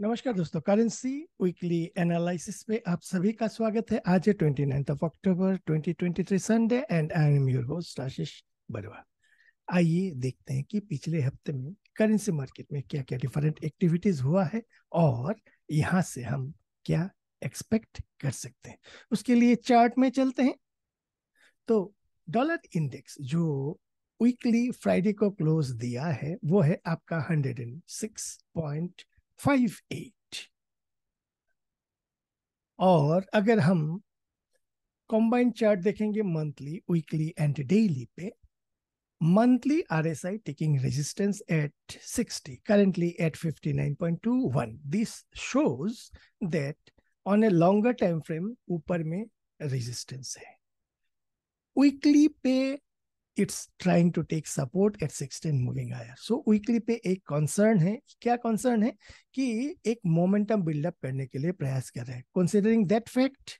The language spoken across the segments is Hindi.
नमस्कार दोस्तों करेंसी वीकली एनालिसिस पे आप सभी का स्वागत है आज है twenty of October 2023 Sunday and I am your host Ashish Barwa आइए देखते हैं कि पिछले हफ्ते में करेंसी मार्केट में क्या क्या डिफरेंट एक्टिविटीज हुआ है और यहाँ से हम क्या एक्सपेक्ट कर सकते हैं उसके लिए चार्ट में चलते हैं तो डॉलर इंडेक्स जो वीकली फ्राइडे को क्लोज दिया है वो है आपका hundred and six point five eight और अगर हम कॉम्बाइंड चार्ट देखेंगे मंथली वीकली एंड डेली पे monthly R S I taking resistance at sixty currently at fifty nine point two one this shows that on a longer time frame ऊपर में रेजिस्टेंस है वीकली पे it's trying to take support at sixteen moving higher so weekly पे एक कंसर्न है क्या कंसर्न है कि एक मोमेंटम बिल्डअप करने के लिए प्रयास कर रहे हैं कंसिडरिंग दैट फैक्ट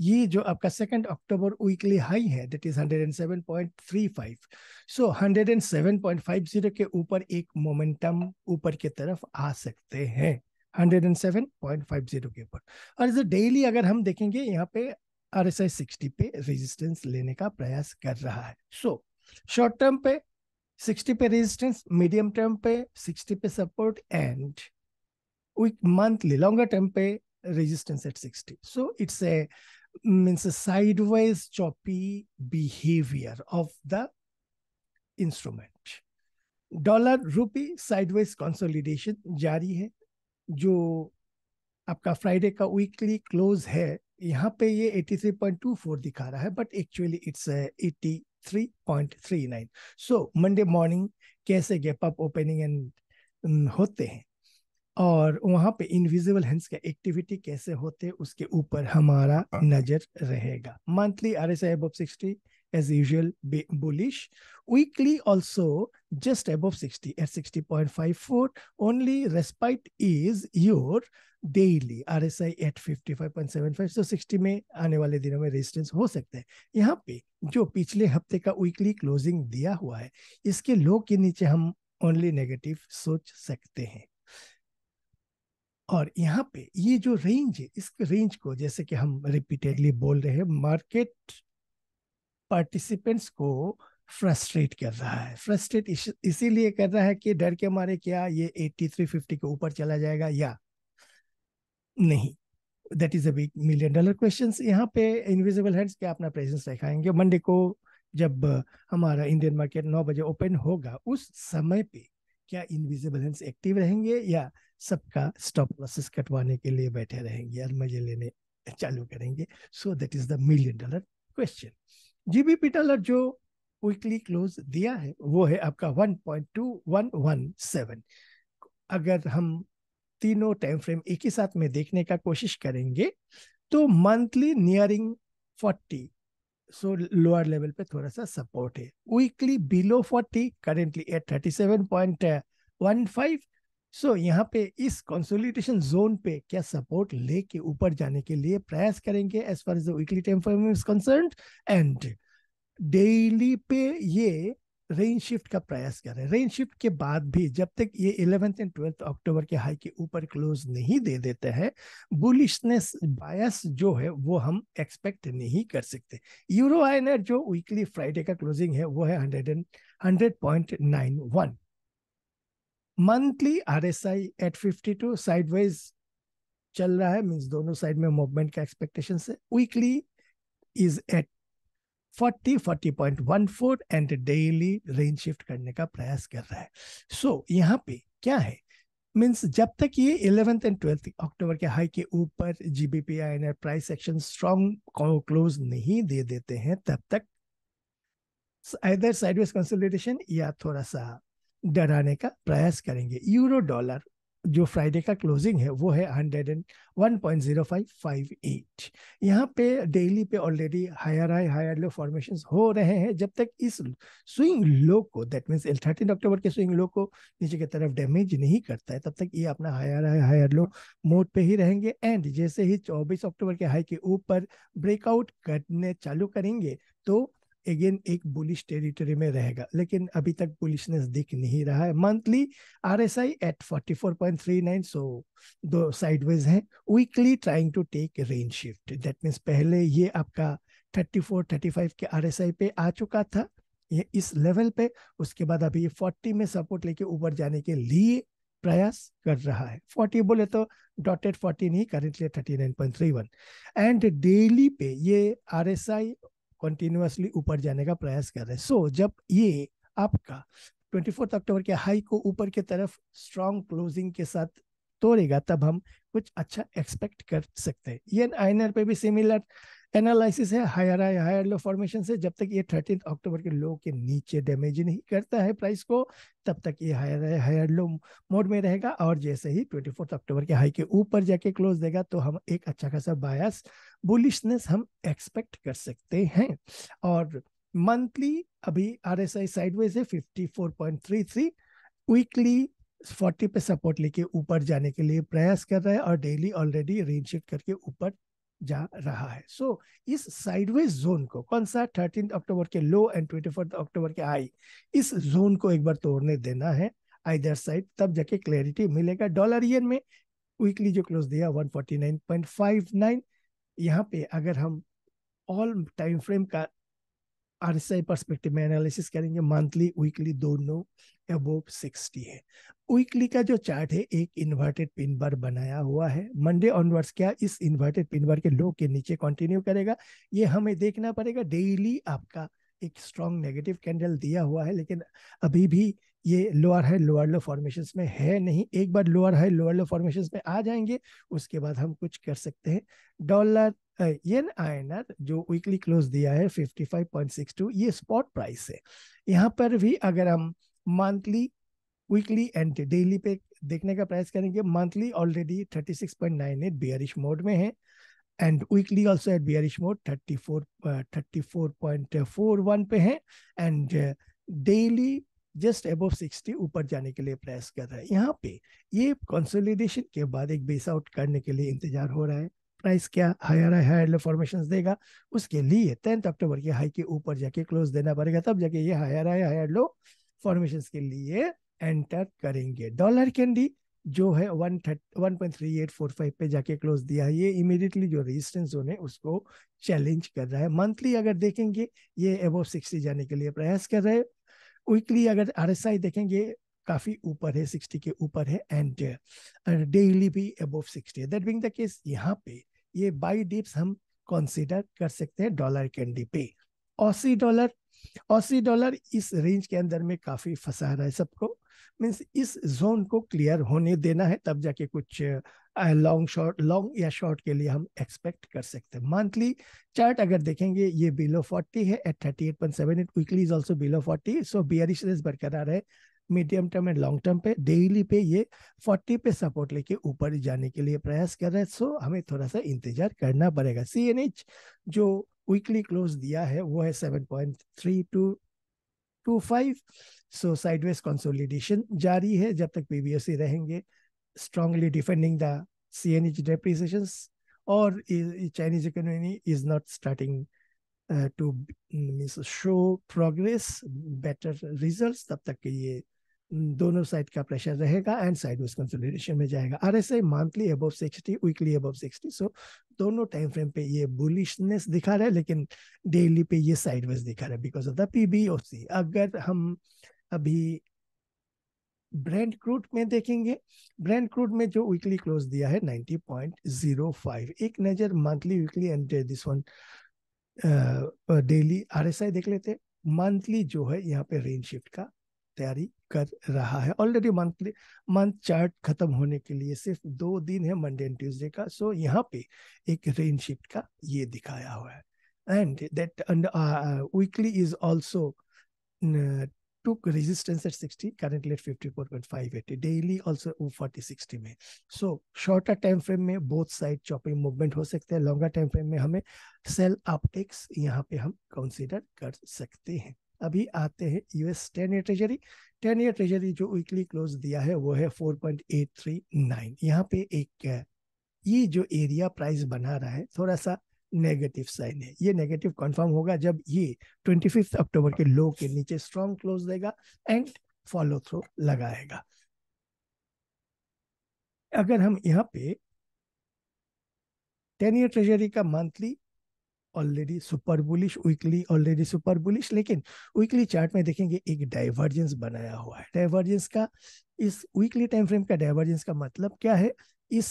ये जो आपका सेकेंड अक्टूबर वीकली हाई है दैट इज 107.35 सो so, 107.50 के ऊपर एक मोमेंटम ऊपर की तरफ आ सकते हैं 107.50 के ऊपर और जो डेली अगर हम देखेंगे यहाँ पे आर एस आई सिक्सटी पे रेजिस्टेंस लेने का प्रयास कर रहा है सो so, शॉर्ट टर्म पे 60 पे रेजिस्टेंस मीडियम टर्म पे 60 पे support and week monthly longer term पे resistance at 60 so it's a means a sideways choppy behavior of the instrument dollar rupee sideways consolidation जारी है जो आपका फ्राइडे का वीकली क्लोज है यहाँ पे ये 83.24 दिखा रहा है but actually it's 80 3.39 so Monday morning कैसे गैप अप ओपनिंग एंड होते हैं और वहां पे इनविजिबल हैंड्स का एक्टिविटी कैसे होते हैं उसके ऊपर हमारा नजर रहेगा monthly R S above sixty as usual bullish weekly also just weekly sixty at sixty point five four only respite is your daily R S I at fifty five point seven five so sixty में आने वाले दिनों में रेजिस्टेंस हो सकते हैं यहाँ पे जो पिछले हफ्ते का वीकली क्लोजिंग दिया हुआ है इसके लो के नीचे हम ओनली नेगेटिव सोच सकते हैं और यहाँ पे ये जो रेंज है इस रेंज को जैसे कि हम रिपीटेडली बोल रहे हैं मार्केट पार्टिसिपेंट्स को फ्रस्ट्रेट कर रहा है फ्रस्ट्रेट इस, इसीलिए कर रहा है कि डर के मारे क्या ये 8350 के ऊपर चला जाएगा या नहीं that is a million dollar question यहाँ पे इनविजिबल हैंड्स पे अपना प्रेजेंस दिखाएंगे मंडे को जब हमारा इंडियन मार्केट नौ बजे ओपन होगा उस समय पे क्या इनविजिबल हैंड्स एक्टिव रहेंगे या सबका स्टॉप लॉसेस कटवाने के लिए बैठे रहेंगे या मजे लेने चालू करेंगे so that is the million dollar question GBP dollar जो वीकली क्लोज दिया है वो है आपका 1.2117 अगर हम तीनों टाइम फ्रेम एक ही साथ में देखने का कोशिश करेंगे तो monthly nearing forty so lower level पे थोड़ा सा सपोर्ट है weekly below forty currently at thirty seven point one five so यहाँ पे इस कंसोलिडेशन जोन पे क्या सपोर्ट लेके ऊपर जाने के लिए प्रयास करेंगे as far as weekly time frame is concern and daily पे ये रेन शिफ्ट का प्रयास करें रेन शिफ्ट के बाद भी जब तक ये इलेवेंथ एंड ट्वेल्थ अक्टूबर के हाई के ऊपर क्लोज नहीं दे देते हैं बुलिशनेस बायस जो है वो हम एक्सपेक्ट नहीं कर सकते यूरो आयनर जो वीकली फ्राइडे का क्लोजिंग है वो है hundred and hundred point nine one monthly R S I at fifty two sideways चल रहा है मीन्स दोनों साइड में मूवमेंट का एक्सपेक्टेशन है weekly is at 40 40.14 and daily range shift करने का प्रयास कर रहा है सो so, यहाँ पे क्या है मीन्स जब तक ये इलेवेंथ एंड ट्वेल्थ अक्टूबर के हाई के ऊपर G B P I N price action strong close नहीं दे देते हैं तब तक इधर साइडवेज कंसोलिडेशन या थोड़ा सा डराने का प्रयास करेंगे यूरो डॉलर जो फ्राइडे का क्लोजिंग है वो है hundred and one point zero five five eight यहाँ पे डेली पे already higher high higher low formation हो रहे हैं जब तक इस स्विंग लो को दैट मीन्स थर्टीन अक्टूबर के स्विंग लो को नीचे की तरफ डैमेज नहीं करता है तब तक ये अपना higher high higher low mode पे ही रहेंगे एंड जैसे ही चौबीस अक्टूबर के हाई के ऊपर ब्रेकआउट करने चालू करेंगे तो अगेन एक बुलिश टेरिटरी में रहेगा लेकिन अभी तक बुलिशनेस दिख नहीं रहा है monthly R S I at forty four point three nine so दो साइडवेज है weekly trying to take range shift that means पहले ये आपका थर्टी फोर थर्टी फाइव के आर एस आई पे आ चुका था ये इस लेवल पे उसके बाद अभी ये फोर्टी में सपोर्ट लेके ऊपर जाने के लिए प्रयास कर रहा है फोर्टी बोले तो डॉटेड फोर्टी नहीं currently thirty nine point three one and daily पे ये आर एस आई कंटिन्यूसली ऊपर जाने का प्रयास कर रहे हैं सो so, जब ये आपका ट्वेंटी फोर्थ अक्टूबर के हाई को ऊपर की तरफ स्ट्रॉन्ग क्लोजिंग के साथ तोड़ेगा तब हम कुछ अच्छा एक्सपेक्ट कर सकते हैं ये आइनर पे भी सिमिलर एनालिसिस है higher high higher low formation से जब तक ये थर्टीन अक्टूबर के लो के नीचे डैमेज नहीं करता है प्राइस को तब तक ये higher high higher low mode में रहेगा और जैसे ही ट्वेंटी फोर्थ अक्टूबर के हाई के ऊपर जाके क्लोज देगा तो हम एक अच्छा खासा बायस बुलिशनेस हम एक्सपेक्ट कर सकते हैं और मंथली अभी आर एस आई साइडवेज है fifty four point three three weekly forty पे सपोर्ट लेके ऊपर जाने के लिए प्रयास कर रहा है और डेली ऑलरेडी रेंज शिफ्ट करके ऊपर जा रहा है सो so, इस साइडवेज जोन को कौन सा थर्टीन अक्टूबर के low and twenty fourth October के हाई इस जोन को एक बार तोड़ने देना है आइदर साइड तब जाके क्लैरिटी मिलेगा डॉलर ईयर में वीकली जो क्लोज दिया 149.59 यहाँ पे अगर हम ऑल टाइम फ्रेम का आर एस आई परस्पेक्टिव में एनालिसिस करेंगे मंथली वीकली दोनों अबोव 60 है वीकली का जो चार्ट है एक इन्वर्टेड पिन बार बनाया हुआ है मंडे ऑनवर्ड्स क्या इस इन्वर्टेड पिन बार के लो के नीचे कंटिन्यू करेगा ये हमें देखना पड़ेगा डेली आपका एक स्ट्रॉन्ग नेगेटिव कैंडल दिया हुआ है लेकिन अभी भी ये lower high lower low formation में है नहीं एक बार lower high lower low formation में आ जाएंगे उसके बाद हम कुछ कर सकते हैं डॉलर येन आयनर जो वीकली क्लोज दिया है 55.62 ये स्पॉट प्राइस है यहाँ पर भी अगर हम मंथली वीकली एंड डेली पे देखने का प्रयास करेंगे monthly already thirty six point nine eight bearish mode में है and weekly also at bearish mode thirty thirty four four point four one पे है and daily just above sixty ऊपर जाने के लिए प्रयास कर रहा है यहाँ पे ये कंसोलिडेशन के बाद एक बेस आउट करने के लिए इंतजार हो रहा है प्राइस क्या हायर है हायर फॉर्मेशन देगा उसके लिए टेंथ अक्टूबर के हाई के ऊपर जाके क्लोज देना पड़ेगा तब जाके ये हायर है हायर लो फॉर्मेशन के लिए एंटर करेंगे डॉलर कैंडी जो है one one point three eight four five पे जाके क्लोज दिया है ये इमीडिएटली जो रेजिस्टेंस जोन है उसको चैलेंज कर रहा है मंथली अगर देखेंगे ये एबव सिक्सटी जाने के लिए प्रयास कर रहे हैं वीकली अगर आर देखेंगे काफी ऊपर है सिक्सटी के ऊपर है एंड डेली uh, भी एबव सिक्सटी है दैट बिंग द केस यहाँ पे ये बाई डिप्स हम कंसिडर कर सकते हैं डॉलर कैंडी पे ऑसी डॉलर ऑसी डॉलर इस रेंज के अंदर में काफ़ी फंसा रहा है सबको मीन्स इस जोन को क्लियर होने देना है तब जाके कुछ लॉन्ग शॉर्ट लॉन्ग या शॉर्ट के लिए हम एक्सपेक्ट कर सकते हैं मंथली चार्ट अगर देखेंगे ये बिलो 40 है at at weekly is also below 40 so bearishness बरकरार है medium term and long term पे डेली पे ये 40 पे सपोर्ट लेके ऊपर जाने के लिए प्रयास कर रहे हैं सो हमें थोड़ा सा इंतजार करना पड़ेगा सी जो वीकली क्लोज दिया है वो है seven five so sideways consolidation जारी है जब तक पीबीएसई e रहेंगे strongly defending the H depreciation और Chinese economy is not starting to mean show progress better result तब तक के ये दोनों साइड का प्रेशर रहेगा एंड साइड वाइज कंसोलिडेशन में जाएगा आर एस आई मंथली अब सिक्सटी वीकली अब सिक्सटी सो दोनों टाइम फ्रेम पे ये बुलिशनेस दिखा रहा है लेकिन डेली पे ये साइड वाइज दिखा रहा है because of the P B O C अगर हम अभी ब्रेंड क्रूड में देखेंगे ब्रेंड क्रूड में जो वीकली क्लोज दिया है 90.05 एक नज़र monthly weekly and this one daily RSI देख लेते मंथली जो है यहाँ पे रेंज शिफ्ट का तैयारी कर रहा है ऑलरेडी मंथली मंथ चार्ट खत्म होने के लिए सिर्फ दो दिन है मंडे एंड ट्यूजडे का सो so, यहाँ पे एक रेन शिफ्ट का ये दिखाया हुआ है and that weekly is also took resistance at 60 currently at 54.58 daily also 40 60 में so shorter time frame में both side chopping movement हो सकते हैं longer time frame में हमें sell uptakes यहाँ पे हम consider कर सकते हैं अभी आते हैं US ten year treasury ten year treasury जो वीकली क्लोज दिया है वो है four point eight three nine यहाँ पे एक ये जो एरिया प्राइस बना रहा है थोड़ा सा नेगेटिव साइन है ये नेगेटिव कंफर्म होगा जब ये ट्वेंटी फिफ्थ अक्टूबर के लो के नीचे स्ट्रॉन्ग क्लोज देगा एंड फॉलो थ्रो लगाएगा अगर हम यहाँ पे टेन ईयर ट्रेजरी का monthly already super bullish weekly already super bullish लेकिन वीकली चार्ट में देखेंगे एक डाइवर्जेंस बनाया हुआ है डाइवर्जेंस का इस वीकली टाइम फ्रेम का डाइवर्जेंस का मतलब क्या है इस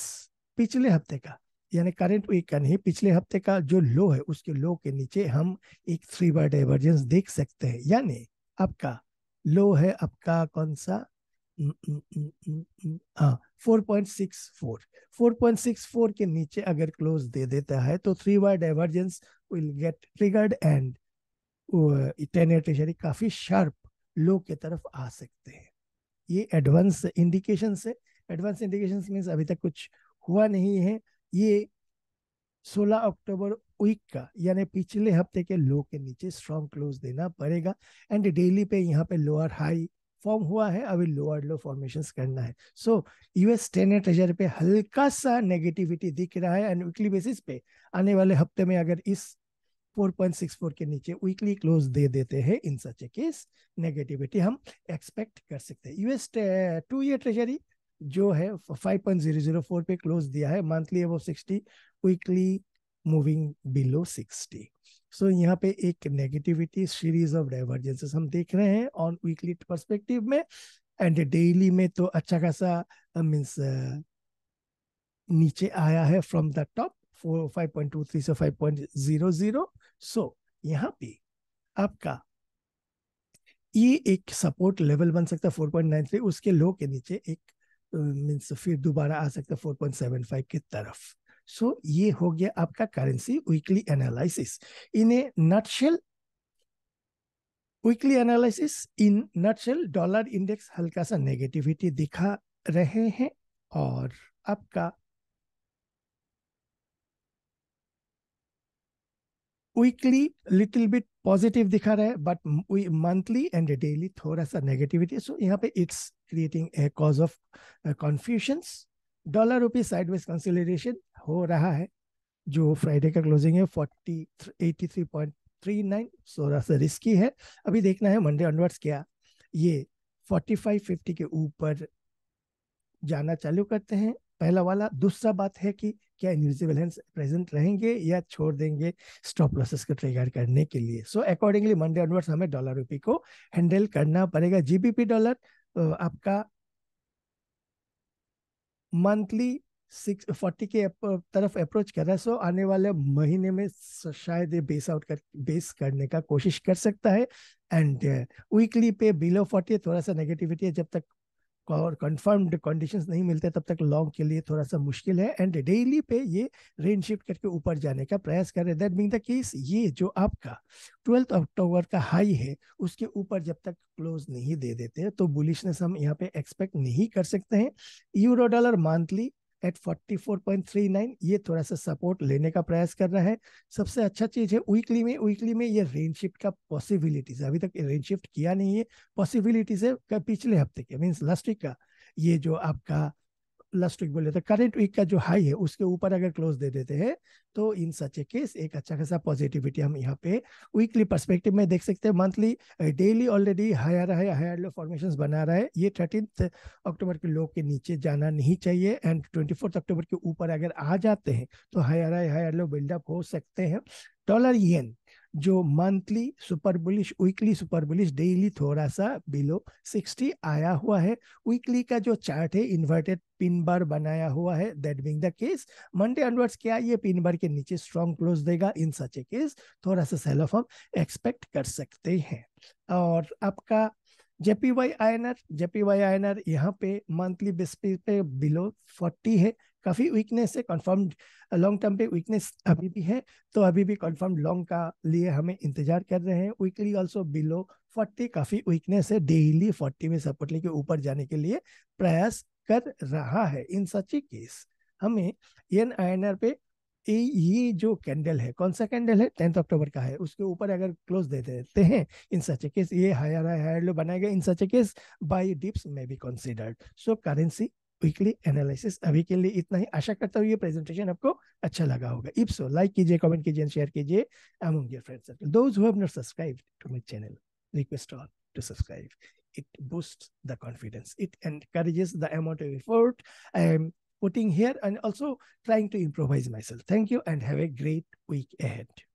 पिछले हफ्ते का यानी करंट वीक का नहीं पिछले हफ्ते का जो लो है उसके लो के नीचे हम एक थ्री बार डाइवर्जेंस देख सकते हैं यानी आपका लो है आपका कौन सा हाँ four point six four four point six four के नीचे अगर क्लोज दे देता है तो three bar divergence will get triggered and ten काफी शार्प लो के तरफ आ सकते हैं ये एडवांस इंडिकेशन से एडवांस इंडिकेशन मीन्स अभी तक कुछ हुआ नहीं है ये 16 अक्टूबर वीक का यानी पिछले हफ्ते के लो के नीचे स्ट्रॉन्ग क्लोज देना पड़ेगा एंड डेली पे यहाँ पे लोअर हाई फॉर्म हुआ है अभी लोअर लो फॉर्मेशन करना है सो यूएस टेन एट हजार पे हल्का सा नेगेटिविटी दिख रहा है एंड वीकली बेसिस पे आने वाले हफ्ते में अगर इस 4.64 के नीचे वीकली क्लोज दे देते हैं in such a case negativity हम एक्सपेक्ट कर सकते हैं यूएस टू ईयर ट्रेजरी जो है 5.004 पे क्लोज दिया है monthly above 60 weekly moving below 60 so so, यहाँ पे एक नेगेटिविटी सीरीज ऑफ डाइवर्जेंसेस हम देख रहे हैं ऑन वीकली परस्पेक्टिव में एंड डेली में तो अच्छा खासा मीन्स uh, नीचे आया है फ्रॉम द टॉप फोर से फाइव पॉइंट जीरो सो यहाँ पे आपका ये एक सपोर्ट लेवल बन सकता है 4.93 उसके लो के नीचे एक मीन्स फिर दोबारा आ सकता है फोर पॉइंट की तरफ सो so, ये हो गया आपका currency weekly analysis in a nutshell weekly analysis in nutshell dollar index हल्का सा नेगेटिविटी दिखा रहे हैं और आपका वीकली लिटिल बिट पॉजिटिव दिखा रहा है बट मंथली एंड डेली थोड़ा सा नेगेटिविटी सो यहाँ पे it's creating a cause of confusions dollar rupee sideways consolidation हो रहा है जो फ्राइडे का क्लोजिंग है forty eighty three point three nine सोलह से रिस्की है अभी देखना है मंडे ऑनवर्ड्स क्या ये फोर्टी फाइव फिफ्टी के ऊपर जाना चालू करते हैं पहला वाला दूसरा बात है कि क्या इन्विजिबल हैंड्स प्रेजेंट रहेंगे या छोड़ देंगे स्टॉप लॉसेस को ट्रिगर करने के लिए सो अकॉर्डिंगली मंडे ऑनवर्ड्स हमें डॉलर रुपी को हैंडल करना पड़ेगा जीबीपी डॉलर आपका मंथली सिक्स फोर्टी के तरफ अप्रोच कर रहा है सो आने वाले महीने में शायद ये बेस आउट कर बेस करने का कोशिश कर सकता है एंड वीकली पे बिलो फोर्टी थोड़ा सा नेगेटिविटी है जब तक और कंफर्म्ड कंडीशंस नहीं मिलते तब तक लॉन्ग के लिए थोड़ा सा मुश्किल है एंड डेली पे ये रेन शिफ्ट करके ऊपर जाने का प्रयास कर रहे हैं दैट मीन द केस ये जो आपका ट्वेल्थ अक्टूबर का हाई है उसके ऊपर जब तक क्लोज नहीं दे देते तो बुलिशनेस हम यहाँ पे एक्सपेक्ट नहीं कर सकते हैं यूरो डॉलर मंथली एट 44.39 ये थोड़ा सा सपोर्ट लेने का प्रयास कर रहा है सबसे अच्छा चीज है वीकली में वीकली में ये रेंज शिफ्ट का पॉसिबिलिटीज अभी तक रेंज शिफ्ट किया नहीं है पॉसिबिलिटीज है पिछले हफ्ते के मीन्स लास्ट वीक का ये जो आपका लास्ट वीक बोले थे करेंट वीक का जो हाई है उसके ऊपर अगर क्लोज दे देते हैं तो इन सच ए केस एक अच्छा खासा पॉजिटिविटी हम यहाँ पे वीकली पर्सपेक्टिव में देख सकते हैं मंथली डेली ऑलरेडी हायर है हायर लो फॉर्मेशन बना रहा है ये थर्टीन अक्टूबर के लो के नीचे जाना नहीं चाहिए एंड ट्वेंटी अक्टूबर के ऊपर अगर आ जाते हैं तो higher high higher low buildup हो सकते हैं डॉलर येन जो monthly super bullish weekly super bullish daily थोड़ा सा बिलो 60 आया हुआ है वीकली का जो चार्ट है इन्वर्टेड पिन बार बनाया हुआ है that being the case Monday onwards क्या ये पिन बार के नीचे स्ट्रॉन्ग क्लोज देगा इन सच ए केस थोड़ा सा सेल ऑफ हम एक्सपेक्ट कर सकते हैं और आपका JP Y I N R JP Y I N R यहाँ पे मंथली बेस पे बिलो फोर्टी है काफ़ी वीकनेस है कन्फर्म्ड लॉन्ग टर्म पे वीकनेस अभी भी है तो अभी भी कन्फर्म्ड लॉन्ग का लिए हमें इंतजार कर रहे हैं वीकली ऑल्सो बिलो फोर्टी काफ़ी वीकनेस है डेली फोर्टी में सपोर्ट लेके ऊपर जाने के लिए प्रयास कर रहा है इन सच केस हमें एन आई एन आर पे ये जो कैंडल है कौन सा कैंडल है टेंथ अक्टूबर का है उसके ऊपर अगर क्लोज दे देते हैं इन सच केस ये हायर हायर लो बनाएगा in such case buy dips में be considered so currency weekly analysis अभी के लिए इतना ही आशा करता हूँ ये प्रेजेंटेशन आपको अच्छा लगा होगा इफ सो लाइक कीजिए कमेंट कीजिए शेयर कीजिए among your friend circle those who have not subscribe to my channel request all to subscribe it boosts the confidence it encourages the amount of effort i am putting here and also trying to improvise myself thank you and have a great week ahead